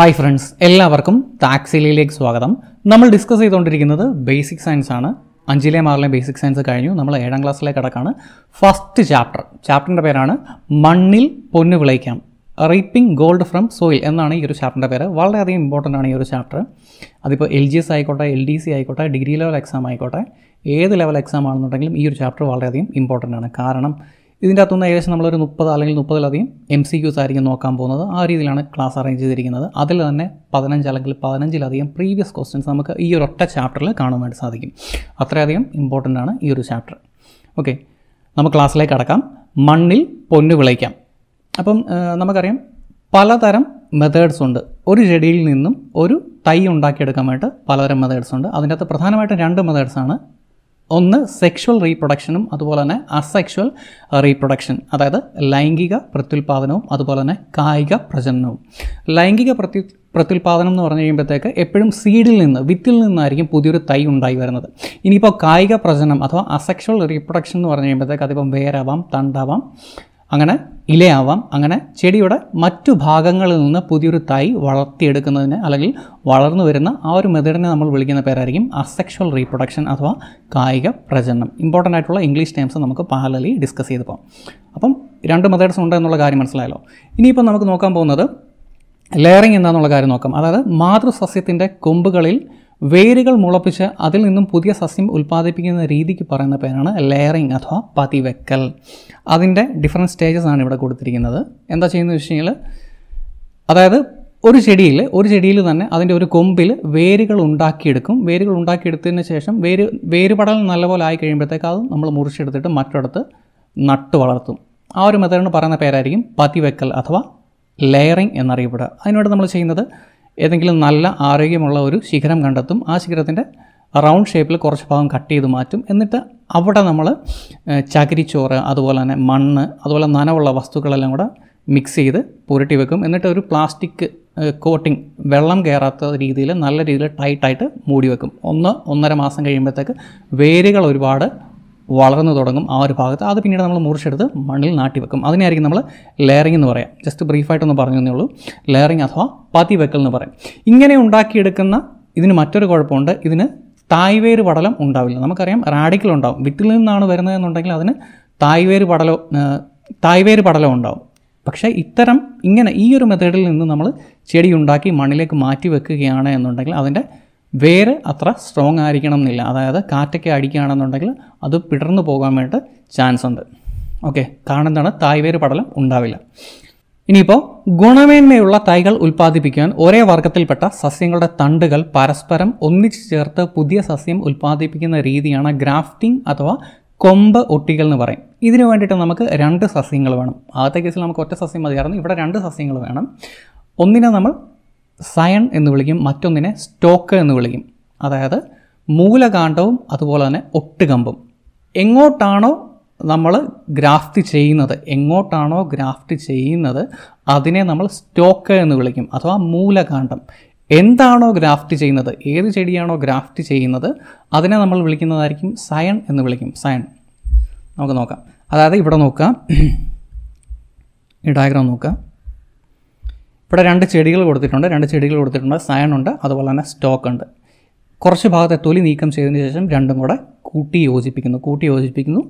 hi friends എല്ലാവർക്കും താക്സിലിയിലേക്ക് സ്വാഗതം നമ്മൾ ഡിസ്കസ് ചെയ്തുകൊണ്ടിരിക്കുന്നത് ബേസിക് സയൻസ് ആണ് അഞ്ചിലെ മാറിലെ ബേസിക് സയൻസ് കഴിഞ്ഞു നമ്മൾ ഏഴാം ക്ലാസ്സിലേക്ക് കടക്കാണ് ഫസ്റ്റ് ചാപ്റ്റർ ചാപ്റ്ററിൻ്റെ പേരാണ് മണ്ണിൽ പൊന്നു വിളയിക്കാം റീപ്പിംഗ് ഗോൾഡ് ഫ്രം സോയിൽ എന്നാണ് ഈ ഒരു ചാപ്റ്ററിൻ്റെ പേര് വളരെയധികം ഇമ്പോർട്ടൻ്റ് ആണ് ഈ ഒരു ചാപ്റ്റർ അതിപ്പോൾ എൽ ജി എസ് ആയിക്കോട്ടെ എൽ ഡി സി ആയിക്കോട്ടെ ഡിഗ്രി ലെവൽ എക്സാം ആയിക്കോട്ടെ ഏത് ലെവൽ എക്സാം ആണെന്നുണ്ടെങ്കിലും ഈ ഒരു ചാപ്റ്റർ വളരെയധികം ഇമ്പോർട്ടൻ്റ് ആണ് കാരണം ഇതിൻ്റെ അകത്തുനിന്ന് ഏകദേശം നമ്മളൊരു മുപ്പത് അല്ലെങ്കിൽ മുപ്പതിലധികം എം സി ക്യൂസ് ആയിരിക്കും നോക്കാൻ പോകുന്നത് ആ രീതിയിലാണ് ക്ലാസ് അറേഞ്ച് ചെയ്തിരിക്കുന്നത് അതിൽ തന്നെ പതിനഞ്ച് അല്ലെങ്കിൽ പതിനഞ്ചിലധികം പ്രീവിയസ് ക്വസ്റ്റ്യൻസ് നമുക്ക് ഈ ഒരു ഒറ്റ ചാപ്റ്ററിൽ കാണുവാനായിട്ട് സാധിക്കും അത്രയധികം ഇമ്പോർട്ടൻ്റ് ആണ് ഈ ഒരു ചാപ്റ്റർ ഓക്കെ നമുക്ക് ക്ലാസ്സിലേക്ക് അടക്കാം മണ്ണിൽ പൊന്നു വിളയിക്കാം അപ്പം നമുക്കറിയാം പലതരം മെത്തേഡ്സ് ഉണ്ട് ഒരു ചെടിയിൽ നിന്നും ഒരു തൈ ഉണ്ടാക്കിയെടുക്കാൻ വേണ്ടിയിട്ട് പലതരം മെത്തേഡ്സ് ഉണ്ട് അതിൻ്റെ അകത്ത് പ്രധാനമായിട്ടും രണ്ട് മെത്തേഡ്സാണ് ഒന്ന് സെക്ഷുവൽ റീപ്രൊഡക്ഷനും അതുപോലെ തന്നെ അസെക്ഷുവൽ റീപ്രൊഡക്ഷൻ uh, അതായത് ലൈംഗിക പ്രത്യുൽപാദനവും അതുപോലെ തന്നെ കായിക പ്രജനനവും ലൈംഗിക പ്രത്യു പ്രത്യുൽപാദനം എന്ന് പറഞ്ഞു കഴിയുമ്പോഴത്തേക്ക് എപ്പോഴും സീഡിൽ നിന്ന് വിത്തിൽ നിന്നായിരിക്കും പുതിയൊരു തൈ ഉണ്ടായി വരുന്നത് ഇനിയിപ്പോൾ കായിക പ്രജനം അഥവാ അസെക്ഷുവൽ റീപ്രൊഡക്ഷൻ എന്ന് പറഞ്ഞു കഴിയുമ്പോഴത്തേക്ക് അതിപ്പം വേരാവാം തണ്ടാവാം അങ്ങനെ ഇലയാവാം അങ്ങനെ ചെടിയുടെ മറ്റു ഭാഗങ്ങളിൽ നിന്ന് പുതിയൊരു തൈ വളർത്തിയെടുക്കുന്നതിന് അല്ലെങ്കിൽ വളർന്നു വരുന്ന ആ ഒരു മെത്തേഡിനെ നമ്മൾ വിളിക്കുന്ന പേരായിരിക്കും അസെക്ഷൽ റീപ്രൊഡക്ഷൻ അഥവാ കായിക പ്രജനനം ഇമ്പോർട്ടൻ്റ് ആയിട്ടുള്ള ഇംഗ്ലീഷ് ടേംസ് നമുക്ക് പാലലി ഡിസ്കസ് ചെയ്ത് പോകാം അപ്പം രണ്ട് മെത്തേഡ്സ് ഉണ്ട് എന്നുള്ള കാര്യം മനസ്സിലായല്ലോ ഇനിയിപ്പോൾ നമുക്ക് നോക്കാൻ പോകുന്നത് ലെയറിങ് എന്താണെന്നുള്ള കാര്യം നോക്കാം അതായത് മാതൃസസ്യത്തിൻ്റെ കൊമ്പുകളിൽ വേരുകൾ മുളപ്പിച്ച് അതിൽ നിന്നും പുതിയ സസ്യം ഉൽപ്പാദിപ്പിക്കുന്ന രീതിക്ക് പറയുന്ന പേരാണ് ലെയറിങ് അഥവാ പതിവെക്കൽ അതിൻ്റെ ഡിഫറെൻറ്റ് സ്റ്റേജസ് ആണ് ഇവിടെ കൊടുത്തിരിക്കുന്നത് എന്താ ചെയ്യുന്നത് വെച്ച് കഴിഞ്ഞാൽ അതായത് ഒരു ചെടിയിൽ ഒരു ചെടിയിൽ തന്നെ അതിൻ്റെ ഒരു കൊമ്പിൽ വേരുകൾ ഉണ്ടാക്കിയെടുക്കും വേരുകൾ ഉണ്ടാക്കിയെടുത്തതിന് ശേഷം വേര് വേരുപടൽ നല്ലപോലെ ആയി കഴിയുമ്പോഴത്തേക്കും അത് നമ്മൾ മുറിച്ചെടുത്തിട്ട് മറ്റൊരിടത്ത് നട്ടു വളർത്തും ആ ഒരു മെത്തേഡിന് പറയുന്ന പേരായിരിക്കും പതിവെക്കൽ അഥവാ ലെയറിങ് എന്നറിയപ്പെടുക അതിനോട് നമ്മൾ ചെയ്യുന്നത് ഏതെങ്കിലും നല്ല ആരോഗ്യമുള്ള ഒരു ശിഖരം കണ്ടെത്തും ആ ശിഖരത്തിൻ്റെ റൗണ്ട് ഷേപ്പിൽ കുറച്ച് ഭാഗം കട്ട് ചെയ്ത് മാറ്റും എന്നിട്ട് അവിടെ നമ്മൾ ചകിരിച്ചോറ് അതുപോലെ തന്നെ മണ്ണ് അതുപോലെ നനവുള്ള വസ്തുക്കളെല്ലാം കൂടെ മിക്സ് ചെയ്ത് പുരട്ടി വെക്കും എന്നിട്ട് ഒരു പ്ലാസ്റ്റിക് കോട്ടിങ് വെള്ളം കയറാത്ത രീതിയിൽ നല്ല രീതിയിൽ ടൈറ്റായിട്ട് മൂടി വെക്കും ഒന്ന് ഒന്നര മാസം കഴിയുമ്പോഴത്തേക്ക് വേരുകൾ ഒരുപാട് വളർന്നു തുടങ്ങും ആ ഒരു ഭാഗത്ത് അത് പിന്നീട് നമ്മൾ മുറിച്ചെടുത്ത് മണ്ണിൽ നാട്ടി വെക്കും അതിനെയായിരിക്കും നമ്മൾ ലെയറിംഗ് എന്ന് പറയാം ജസ്റ്റ് ബ്രീഫായിട്ടൊന്ന് പറഞ്ഞേ ഉള്ളൂ ലെയറിംഗ് അഥവാ പതി വെക്കൽ എന്ന് പറയും ഇങ്ങനെ ഉണ്ടാക്കിയെടുക്കുന്ന ഇതിന് മറ്റൊരു കുഴപ്പമുണ്ട് ഇതിന് തായ്വേര് പടലം ഉണ്ടാവില്ല നമുക്കറിയാം റാഡിക്കൽ ഉണ്ടാവും വിത്തിൽ നിന്നാണ് വരുന്നതെന്നുണ്ടെങ്കിൽ അതിന് തായ്വേര് പടലോ തായ്വേര് പടലം ഉണ്ടാവും പക്ഷേ ഇത്തരം ഇങ്ങനെ ഈ ഒരു മെത്തേഡിൽ നിന്ന് നമ്മൾ ചെടി ഉണ്ടാക്കി മണ്ണിലേക്ക് മാറ്റി വെക്കുകയാണ് എന്നുണ്ടെങ്കിൽ അതിൻ്റെ വേര് അത്ര സ്ട്രോങ് ആയിരിക്കണം എന്നില്ല അതായത് കാറ്റൊക്കെ അടിക്കുകയാണെന്നുണ്ടെങ്കിൽ അത് പിടർന്നു പോകാൻ വേണ്ടി ചാൻസ് ഉണ്ട് ഓക്കെ കാരണം എന്താണ് തായ്വേര് പടലം ഉണ്ടാവില്ല ഇനിയിപ്പോൾ ഗുണമേന്മയുള്ള തൈകൾ ഉൽപ്പാദിപ്പിക്കാൻ ഒരേ വർഗത്തിൽപ്പെട്ട സസ്യങ്ങളുടെ തണ്ടുകൾ പരസ്പരം ഒന്നിച്ചു ചേർത്ത് പുതിയ സസ്യം ഉൽപ്പാദിപ്പിക്കുന്ന രീതിയാണ് ഗ്രാഫ്റ്റിംഗ് അഥവാ കൊമ്പ് ഒട്ടികൾ എന്ന് പറയും ഇതിനു വേണ്ടിയിട്ട് നമുക്ക് രണ്ട് സസ്യങ്ങൾ വേണം ആദ്യത്തെ കേസിൽ നമുക്ക് ഒറ്റ സസ്യം മതിയായിരുന്നു ഇവിടെ രണ്ട് സസ്യങ്ങൾ വേണം ഒന്നിനെ നമ്മൾ സയൺ എന്ന് വിളിക്കും മറ്റൊന്നിനെ സ്റ്റോക്ക് എന്ന് വിളിക്കും അതായത് മൂലകാന്ഡവും അതുപോലെ തന്നെ ഒട്ടുകമ്പും എങ്ങോട്ടാണോ നമ്മൾ ഗ്രാഫ്റ്റ് ചെയ്യുന്നത് എങ്ങോട്ടാണോ ഗ്രാഫ്റ്റ് ചെയ്യുന്നത് അതിനെ നമ്മൾ സ്റ്റോക്ക് എന്ന് വിളിക്കും അഥവാ മൂലകാന്ഡം എന്താണോ ഗ്രാഫ്റ്റ് ചെയ്യുന്നത് ഏത് ചെടിയാണോ ഗ്രാഫ്റ്റ് ചെയ്യുന്നത് അതിനെ നമ്മൾ വിളിക്കുന്നതായിരിക്കും സയൺ എന്ന് വിളിക്കും സയൺ നമുക്ക് നോക്കാം അതായത് ഇവിടെ നോക്കാം ഈ ഡയഗ്രാം നോക്കാം ഇവിടെ രണ്ട് ചെടികൾ കൊടുത്തിട്ടുണ്ട് രണ്ട് ചെടികൾ കൊടുത്തിട്ടുണ്ട് സയൺ ഉണ്ട് അതുപോലെ തന്നെ സ്റ്റോക്ക് ഉണ്ട് കുറച്ച് ഭാഗത്തെ തൊലി നീക്കം ചെയ്തതിന് ശേഷം രണ്ടും കൂടെ കൂട്ടി യോജിപ്പിക്കുന്നു കൂട്ടി യോജിപ്പിക്കുന്നു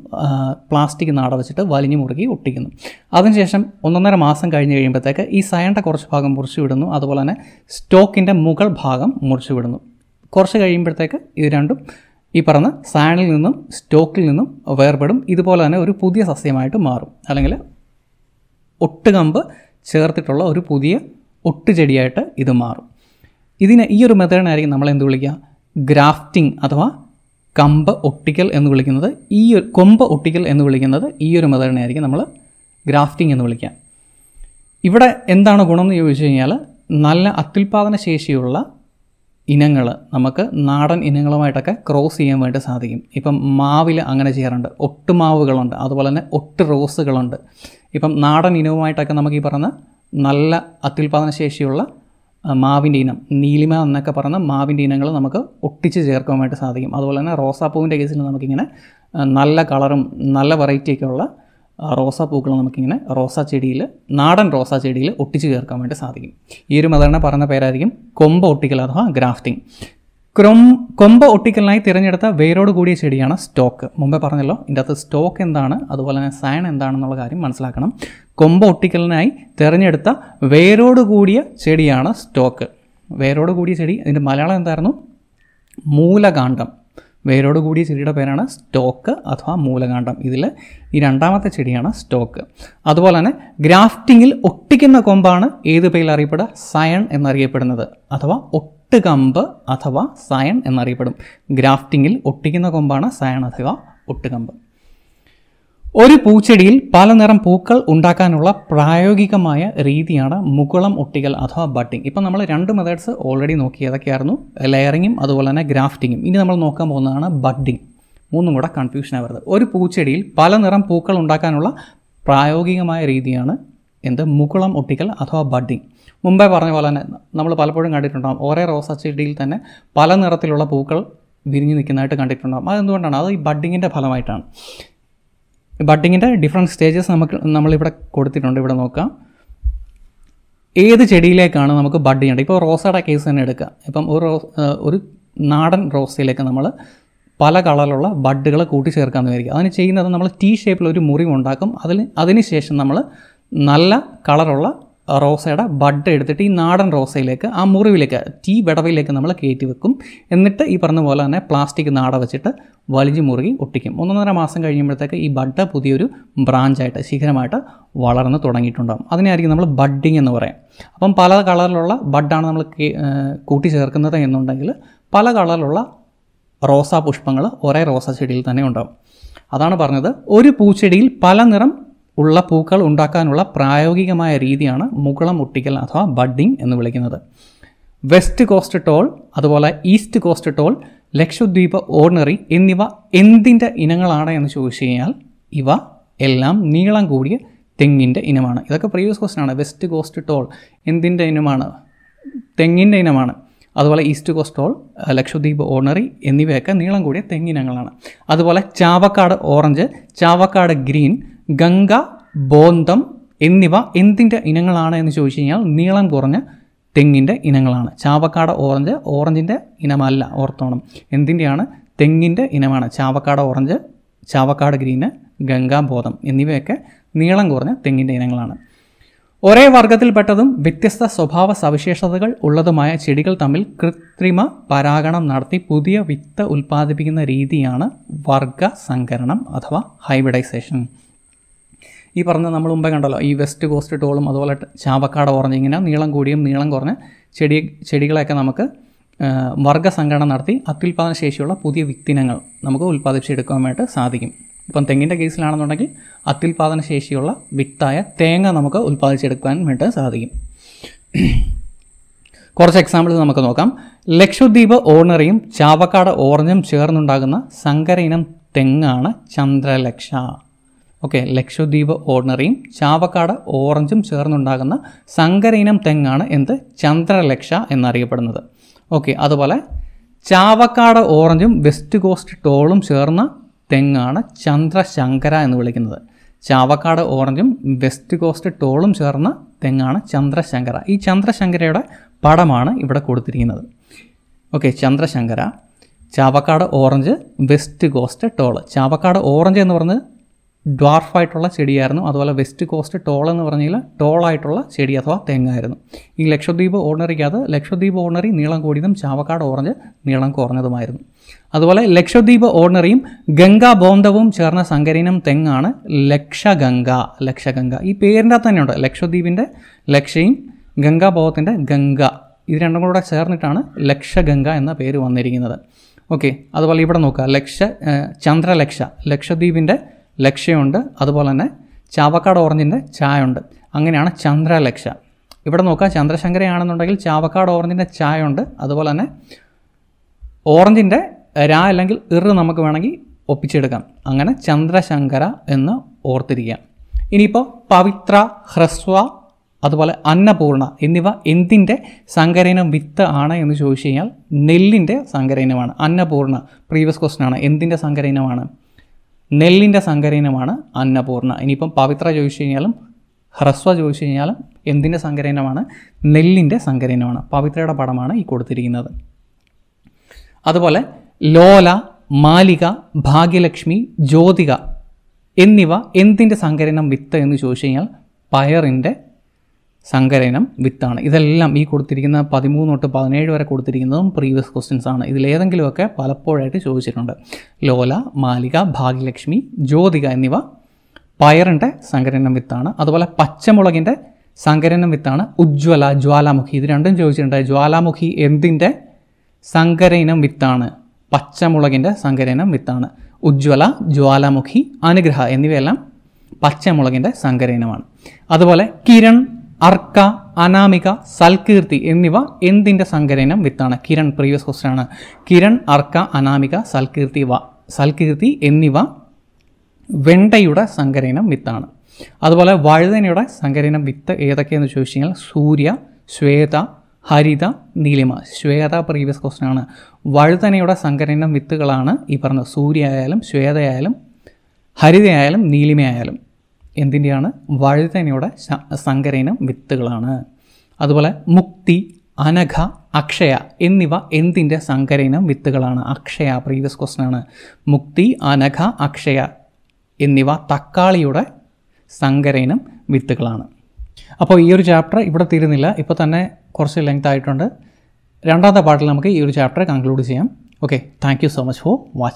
പ്ലാസ്റ്റിക് നാട വെച്ചിട്ട് വലിഞ്ഞു മുറുകി ഒട്ടിക്കുന്നു അതിനുശേഷം ഒന്നൊന്നര മാസം കഴിഞ്ഞ് കഴിയുമ്പോഴത്തേക്ക് ഈ സയണ്ട കുറച്ച് ഭാഗം മുറിച്ചു വിടുന്നു അതുപോലെ തന്നെ സ്റ്റോക്കിൻ്റെ മുകൾ ഭാഗം മുറിച്ചു വിടുന്നു കുറച്ച് കഴിയുമ്പോഴത്തേക്ക് ഇത് രണ്ടും ഈ പറഞ്ഞ സയണിൽ നിന്നും സ്റ്റോക്കിൽ നിന്നും വേർപെടും ഇതുപോലെ തന്നെ ഒരു പുതിയ സസ്യമായിട്ട് മാറും അല്ലെങ്കിൽ ഒട്ടുകമ്പ് ചേർത്തിട്ടുള്ള ഒരു പുതിയ ഒട്ടുചെടിയായിട്ട് ഇത് മാറും ഇതിനെ ഈ ഒരു മെത്തേഡിനായിരിക്കും നമ്മൾ എന്ത് വിളിക്കുക ഗ്രാഫ്റ്റിംഗ് അഥവാ കമ്പ് ഒട്ടിക്കൽ എന്ന് വിളിക്കുന്നത് ഈ ഒരു കൊമ്പ് ഒട്ടിക്കൽ എന്ന് വിളിക്കുന്നത് ഈ ഒരു മെത്തേഡിനായിരിക്കും നമ്മൾ ഗ്രാഫ്റ്റിംഗ് എന്ന് വിളിക്കുക ഇവിടെ എന്താണ് ഗുണം എന്ന് ചോദിച്ചു കഴിഞ്ഞാൽ നല്ല അത്യുൽപാദന ശേഷിയുള്ള ഇനങ്ങൾ നമുക്ക് നാടൻ ഇനങ്ങളുമായിട്ടൊക്കെ ക്രോസ് ചെയ്യാൻ വേണ്ടി സാധിക്കും ഇപ്പം മാവിൽ അങ്ങനെ ചെയ്യാറുണ്ട് ഒട്ടുമാവുകളുണ്ട് അതുപോലെ തന്നെ ഒട്ട് റോസുകളുണ്ട് ഇപ്പം നാടൻ ഇനവുമായിട്ടൊക്കെ നമുക്ക് ഈ പറഞ്ഞ നല്ല അത്യുൽപാദനശേഷിയുള്ള ശേഷിയുള്ള മാവിൻ്റെ ഇനം നീലിമ എന്നൊക്കെ പറഞ്ഞ മാവിൻ്റെ ഇനങ്ങൾ നമുക്ക് ഒട്ടിച്ച് ചേർക്കുവാനായിട്ട് സാധിക്കും അതുപോലെ തന്നെ റോസാപ്പൂവിൻ്റെ കേസിൽ നമുക്കിങ്ങനെ നല്ല കളറും നല്ല വെറൈറ്റിയൊക്കെ ഉള്ള റോസാപ്പൂക്കൾ നമുക്കിങ്ങനെ റോസാ ചെടിയിൽ നാടൻ റോസാ ചെടിയിൽ ഒട്ടിച്ച് ചേർക്കാൻ വേണ്ടി സാധിക്കും ഈ ഒരു മെതേഡിനെ പറഞ്ഞ പേരായിരിക്കും കൊമ്പ് ഒട്ടിക്കൽ അഥവാ ഗ്രാഫ്റ്റിംഗ് ക്രൊം കൊമ്പ് ഒട്ടിക്കലിനായി തിരഞ്ഞെടുത്ത വേരോട് കൂടിയ ചെടിയാണ് സ്റ്റോക്ക് മുമ്പേ പറഞ്ഞല്ലോ ഇതിൻ്റെ അകത്ത് സ്റ്റോക്ക് എന്താണ് അതുപോലെ തന്നെ സയൺ എന്താണെന്നുള്ള കാര്യം മനസ്സിലാക്കണം കൊമ്പ് ഒട്ടിക്കലിനായി തിരഞ്ഞെടുത്ത വേരോട് കൂടിയ ചെടിയാണ് സ്റ്റോക്ക് വേരോട് കൂടിയ ചെടി അതിൻ്റെ മലയാളം എന്തായിരുന്നു മൂലകാന്ഡം വേരോട് കൂടിയ ചെടിയുടെ പേരാണ് സ്റ്റോക്ക് അഥവാ മൂലകാന്ഡം ഇതിൽ ഈ രണ്ടാമത്തെ ചെടിയാണ് സ്റ്റോക്ക് അതുപോലെ തന്നെ ഗ്രാഫ്റ്റിങ്ങിൽ ഒട്ടിക്കുന്ന കൊമ്പാണ് ഏത് പേരിൽ അറിയപ്പെടുക സയൺ എന്നറിയപ്പെടുന്നത് അഥവാ ഒട്ടുകമ്പ് അഥവാ സയൺ എന്നറിയപ്പെടും ഗ്രാഫ്റ്റിങ്ങിൽ ഒട്ടിക്കുന്ന കൊമ്പാണ് സയൺ അഥവാ ഒട്ടുകമ്പ് ഒരു പൂച്ചെടിയിൽ പലനിറം പൂക്കൾ ഉണ്ടാക്കാനുള്ള പ്രായോഗികമായ രീതിയാണ് മുകുളം ഒട്ടികൾ അഥവാ ബട്ടിങ് ഇപ്പം നമ്മൾ രണ്ട് മെത്തേഡ്സ് ഓൾറെഡി നോക്കി ഏതൊക്കെയായിരുന്നു ലെയറിങ്ങും അതുപോലെ തന്നെ ഗ്രാഫ്റ്റിങ്ങും ഇനി നമ്മൾ നോക്കാൻ പോകുന്നതാണ് ബഡ്ഡിങ് മൂന്നും കൂടെ കൺഫ്യൂഷൻ ആവരുത് ഒരു പൂച്ചെടിയിൽ പലനിറം പൂക്കൾ ഉണ്ടാക്കാനുള്ള പ്രായോഗികമായ രീതിയാണ് എന്ത് മുകുളം ഒട്ടിക്കൽ അഥവാ ബഡ്ഡിങ് മുമ്പേ പറഞ്ഞ പോലെ തന്നെ നമ്മൾ പലപ്പോഴും കണ്ടിട്ടുണ്ടാകും ഓരോ റോസാ ചെടിയിൽ തന്നെ പല നിറത്തിലുള്ള പൂക്കൾ വിരിഞ്ഞ് നിൽക്കുന്നതായിട്ട് കണ്ടിട്ടുണ്ടാകും അതെന്തുകൊണ്ടാണ് അത് ഈ ബഡ്ഡിങ്ങിൻ്റെ ഫലമായിട്ടാണ് ബഡ്ഡിങ്ങിൻ്റെ ഡിഫറെൻറ്റ് സ്റ്റേജസ് നമുക്ക് നമ്മളിവിടെ കൊടുത്തിട്ടുണ്ട് ഇവിടെ നോക്കാം ഏത് ചെടിയിലേക്കാണ് നമുക്ക് ബഡ് ചെയ്യേണ്ടത് ഇപ്പോൾ റോസയുടെ കേസ് തന്നെ എടുക്കുക ഇപ്പം ഒരു റോസ് ഒരു നാടൻ റോസയിലേക്ക് നമ്മൾ പല കളറിലുള്ള ബഡ്ഡുകൾ കൂട്ടിച്ചേർക്കാമെന്ന് വിചാരിക്കുക അതിന് ചെയ്യുന്നത് നമ്മൾ ടീ ഷേപ്പിൽ ഒരു മുറിവുണ്ടാക്കും ഉണ്ടാക്കും അതിൽ അതിനുശേഷം നമ്മൾ നല്ല കളറുള്ള റോസയുടെ ബഡ് എടുത്തിട്ട് ഈ നാടൻ റോസയിലേക്ക് ആ മുറിവിലേക്ക് ടീ വിടവയിലേക്ക് നമ്മൾ കയറ്റി വെക്കും എന്നിട്ട് ഈ പറഞ്ഞ പോലെ തന്നെ പ്ലാസ്റ്റിക് നാട വെച്ചിട്ട് വലിഞ്ഞു മുറുകി ഒട്ടിക്കും ഒന്നൊന്നര മാസം കഴിയുമ്പോഴത്തേക്ക് ഈ ബഡ് പുതിയൊരു ബ്രാഞ്ചായിട്ട് ശിഖരമായിട്ട് വളർന്ന് തുടങ്ങിയിട്ടുണ്ടാകും അതിനായിരിക്കും നമ്മൾ ബഡ്ഡിങ് എന്ന് പറയാം അപ്പം പല കളറിലുള്ള ബഡാണ് നമ്മൾ കൂട്ടിച്ചേർക്കുന്നത് എന്നുണ്ടെങ്കിൽ പല കളറിലുള്ള റോസാ പുഷ്പങ്ങൾ ഒരേ റോസാ ചെടിയിൽ തന്നെ ഉണ്ടാകും അതാണ് പറഞ്ഞത് ഒരു പൂച്ചെടിയിൽ പല നിറം ഉള്ള പൂക്കൾ ഉണ്ടാക്കാനുള്ള പ്രായോഗികമായ രീതിയാണ് മുകളം ഒട്ടിക്കൽ അഥവാ ബഡ്ഡിംഗ് എന്ന് വിളിക്കുന്നത് വെസ്റ്റ് കോസ്റ്റ് ടോൾ അതുപോലെ east coast tall Lakshadweep ordinary എന്നിവ എന്തിൻ്റെ ഇനങ്ങളാണ് എന്ന് ചോദിച്ചു കഴിഞ്ഞാൽ ഇവ എല്ലാം നീളം കൂടിയ തെങ്ങിൻ്റെ ഇനമാണ് ഇതൊക്കെ പ്രീവിയസ് ക്വസ്റ്റൻ ആണ് വെസ്റ്റ് കോസ്റ്റ് ടോൾ എന്തിൻ്റെ ഇനമാണ് തെങ്ങിൻ്റെ ഇനമാണ് അതുപോലെ east coast tall Lakshadweep ordinary എന്നിവയൊക്കെ നീളം കൂടിയ തെങ്ങിനങ്ങളാണ് അതുപോലെ Chavakkad orange Chavakkad green Gangabondam എന്നിവ എന്തിൻ്റെ ഇനങ്ങളാണ് എന്ന് ചോദിച്ചു കഴിഞ്ഞാൽ നീളം കുറഞ്ഞ തെങ്ങിൻ്റെ ഇനങ്ങളാണ് ചാവക്കാട ഓറഞ്ച് ഓറഞ്ചിൻ്റെ ഇനമല്ല ഓർത്തോണം എന്തിൻ്റെയാണ് തെങ്ങിൻ്റെ ഇനമാണ് ചാവക്കാട ഓറഞ്ച് ചാവക്കാട് ഗ്രീന് ഗംഗാബോധം എന്നിവയൊക്കെ നീളം കുറഞ്ഞ തെങ്ങിൻ്റെ ഇനങ്ങളാണ് ഒരേ വർഗത്തിൽപ്പെട്ടതും വ്യത്യസ്ത സ്വഭാവ സവിശേഷതകൾ ഉള്ളതുമായ ചെടികൾ തമ്മിൽ കൃത്രിമ പരാഗണം നടത്തി പുതിയ വിത്ത് ഉൽപ്പാദിപ്പിക്കുന്ന രീതിയാണ് വർഗ സംകരണം അഥവാ ഹൈബ്രിഡൈസേഷൻ ഈ പറഞ്ഞ നമ്മൾ മുമ്പേ കണ്ടല്ലോ ഈ വെസ്റ്റ് കോസ്റ്റ് ടോളും അതുപോലെ ചാവക്കാട ഓറഞ്ച് ഇങ്ങനെ നീളം കൂടിയും നീളം കുറഞ്ഞ ചെടി ചെടികളെയൊക്കെ നമുക്ക് വർഗ്ഗസംഘടന നടത്തി അത്യുൽപാദന ശേഷിയുള്ള പുതിയ വിത്തിനങ്ങൾ നമുക്ക് ഉൽപ്പാദിപ്പിച്ചെടുക്കാനായിട്ട് സാധിക്കും ഇപ്പം തെങ്ങിൻ്റെ കേസിലാണെന്നുണ്ടെങ്കിൽ അത്യുൽപാദന ശേഷിയുള്ള വിത്തായ തേങ്ങ നമുക്ക് ഉൽപ്പാദിപ്പിച്ചെടുക്കാൻ വേണ്ടി സാധിക്കും കുറച്ച് എക്സാമ്പിൾസ് നമുക്ക് നോക്കാം ലക്ഷദ്വീപ് ഓണറിയും ചാവക്കാട് ഓറഞ്ചും ചേർന്നുണ്ടാകുന്ന സങ്കര ഇനം തെങ്ങാണ് ചന്ദ്രലക്ഷ ഓക്കെ ലക്ഷദ്വീപ് ഓർഡിനറിയും ചാവക്കാട് ഓറഞ്ചും ചേർന്നുണ്ടാകുന്ന സങ്കര ഇനം തെങ്ങാണ് എന്ത് ചന്ദ്രലക്ഷ എന്നറിയപ്പെടുന്നത് ഓക്കെ അതുപോലെ ചാവക്കാട് ഓറഞ്ചും വെസ്റ്റ് കോസ്റ്റ് ടോളും ചേർന്ന തെങ്ങാണ് ചന്ദ്രശങ്കര എന്ന് വിളിക്കുന്നത് ചാവക്കാട് ഓറഞ്ചും വെസ്റ്റ് കോസ്റ്റ് ടോളും ചേർന്ന തെങ്ങാണ് ചന്ദ്രശങ്കര ഈ ചന്ദ്രശങ്കരയുടെ പടമാണ് ഇവിടെ കൊടുത്തിരിക്കുന്നത് okay Chandrasankara Chavakkad orange west coast tall Chavakkad orange എന്ന് പറഞ്ഞത് ഡ്വാർഫായിട്ടുള്ള ചെടിയായിരുന്നു അതുപോലെ വെസ്റ്റ് കോസ്റ്റ് ടോൾ എന്ന് പറഞ്ഞാൽ ടോളായിട്ടുള്ള ചെടി അഥവാ തെങ്ങായിരുന്നു ഈ ലക്ഷദ്വീപ് ഓർണറിക്കകത്ത് ലക്ഷദ്വീപ് ഓർണറി നീളം കൂടിയതും ചാവക്കാട് ഓറഞ്ച് നീളം കുറഞ്ഞതുമായിരുന്നു അതുപോലെ ലക്ഷദ്വീപ് ഓർണറിയും ഗംഗാ ബോന്തവും ചേർന്ന സങ്കരീനം തെങ്ങാണ് ലക്ഷഗംഗ ലക്ഷഗംഗ ഈ പേരിൻ്റെ അകത്ത് തന്നെയുണ്ട് ലക്ഷദ്വീപിൻ്റെ ലക്ഷയും ഗംഗാബോധത്തിൻ്റെ ഗംഗ ഇത് രണ്ടും കൂടെ ചേർന്നിട്ടാണ് ലക്ഷഗംഗ എന്ന പേര് വന്നിരിക്കുന്നത് ഓക്കെ അതുപോലെ ഇവിടെ നോക്കുക ലക്ഷ ചന്ദ്രലക്ഷ ലക്ഷദ്വീപിൻ്റെ ലക്ഷ്യമുണ്ട് അതുപോലെ തന്നെ ചാവക്കാട് ഓറഞ്ചിൻ്റെ ചായ ഉണ്ട് അങ്ങനെയാണ് ചന്ദ്രലക്ഷ ഇവിടെ നോക്കുക ചന്ദ്രശങ്കരയാണെന്നുണ്ടെങ്കിൽ ചാവക്കാട് ഓറഞ്ചിൻ്റെ ചായ ഉണ്ട് അതുപോലെ തന്നെ ഓറഞ്ചിൻ്റെ രാ അല്ലെങ്കിൽ ഇറ് നമുക്ക് വേണമെങ്കിൽ ഒപ്പിച്ചെടുക്കാം അങ്ങനെ ചന്ദ്രശങ്കര എന്ന് ഓർത്തിരിക്കാം ഇനിയിപ്പോൾ പവിത്ര ഹ്രസ്വ അതുപോലെ അന്നപൂർണ എന്നിവ എന്തിൻ്റെ സങ്കരയിനം വിത്ത് ആണ് എന്ന് ചോദിച്ചു കഴിഞ്ഞാൽ നെല്ലിൻ്റെ സങ്കരയിനമാണ് അന്നപൂർണ പ്രീവിയസ് ക്വസ്റ്റൻ ആണ് എന്തിൻ്റെ സങ്കരയിനമാണ് നെല്ലിൻ്റെ സങ്കരീനമാണ് അന്നപൂർണ്ണ ഇനിയിപ്പം പവിത്ര ചോദിച്ചു കഴിഞ്ഞാലും ഹ്രസ്വ ചോദിച്ചു കഴിഞ്ഞാലും എന്തിൻ്റെ സങ്കരീനമാണ് നെല്ലിൻ്റെ സങ്കരീനമാണ് പവിത്രയുടെ പടമാണ് ഈ കൊടുത്തിരിക്കുന്നത് അതുപോലെ ലോല മാലിക ഭാഗ്യലക്ഷ്മി ജ്യോതിക എന്നിവ എന്തിൻ്റെ സങ്കരീനം വിത്ത് എന്ന് ചോദിച്ചു കഴിഞ്ഞാൽ പയറിൻ്റെ സങ്കരയിനം വിത്താണ് ഇതെല്ലാം ഈ കൊടുത്തിരിക്കുന്ന പതിമൂന്ന് തൊട്ട് പതിനേഴ് വരെ കൊടുത്തിരിക്കുന്നതും പ്രീവിയസ് ക്വസ്റ്റ്യൻസ് ആണ് ഇതിലേതെങ്കിലുമൊക്കെ പലപ്പോഴായിട്ട് ചോദിച്ചിട്ടുണ്ട് ലോല മാലിക ഭാഗ്യലക്ഷ്മി ജ്യോതിക എന്നിവ പയറിൻ്റെ സങ്കരനം വിത്താണ് അതുപോലെ പച്ചമുളകിൻ്റെ സങ്കരനം വിത്താണ് ഉജ്ജ്വല ജ്വാലാമുഖി ഇത് രണ്ടും ചോദിച്ചിട്ടുണ്ട് ജ്വാലാമുഖി എന്തിൻ്റെ സങ്കരയിനം വിത്താണ് പച്ചമുളകിൻ്റെ സങ്കരയിനം വിത്താണ് ഉജ്ജ്വല ജ്വാലാമുഖി അനുഗ്രഹ എന്നിവയെല്ലാം പച്ചമുളകിൻ്റെ സങ്കരയിനമാണ് അതുപോലെ കിരൺ അർക്ക അനാമിക സൽകീർത്തി എന്നിവ എന്തിൻ്റെ സങ്കരനം വിത്താണ് കിരൺ പ്രീവിയസ് ക്വസ്റ്റൻ ആണ് കിരൺ അർക്ക അനാമിക സൽകീർത്തി വ സൽകീർത്തി എന്നിവ വെണ്ടയുടെ സങ്കരനം വിത്താണ് അതുപോലെ വഴുതനയുടെ സങ്കരനം വിത്ത് ഏതൊക്കെയെന്ന് ചോദിച്ചു കഴിഞ്ഞാൽ സൂര്യ ശ്വേത ഹരിത നീലിമ ശ്വേത പ്രീവിയസ് ക്വസ്റ്റൻ ആണ് വഴുതനയുടെ സങ്കരനം വിത്തുകളാണ് ഈ പറഞ്ഞത് സൂര്യ ആയാലും ശ്വേതയായാലും ഹരിതയായാലും നീലിമയായാലും എന്തിൻ്റെയാണ് വഴുതനയുടെ സങ്കരയിനം വിത്തുകളാണ് അതുപോലെ മുക്തി അനഘ അക്ഷയ എന്നിവ എന്തിൻ്റെ സങ്കരയിനം വിത്തുകളാണ് അക്ഷയ പ്രീവിയസ് ക്വസ്റ്റൻ ആണ് മുക്തി അനഘ അക്ഷയ എന്നിവ തക്കാളിയുടെ സങ്കരയിനം വിത്തുകളാണ് അപ്പോൾ ഈ ഒരു ചാപ്റ്റർ ഇവിടെ തീരുന്നില്ല ഇപ്പോൾ തന്നെ കുറച്ച് ലെങ്ത് ആയിട്ടുണ്ട് രണ്ടാമത്തെ പാട്ടിൽ നമുക്ക് ഈ ഒരു ചാപ്റ്റർ കൺക്ലൂഡ് ചെയ്യാം okay thank you so much for watching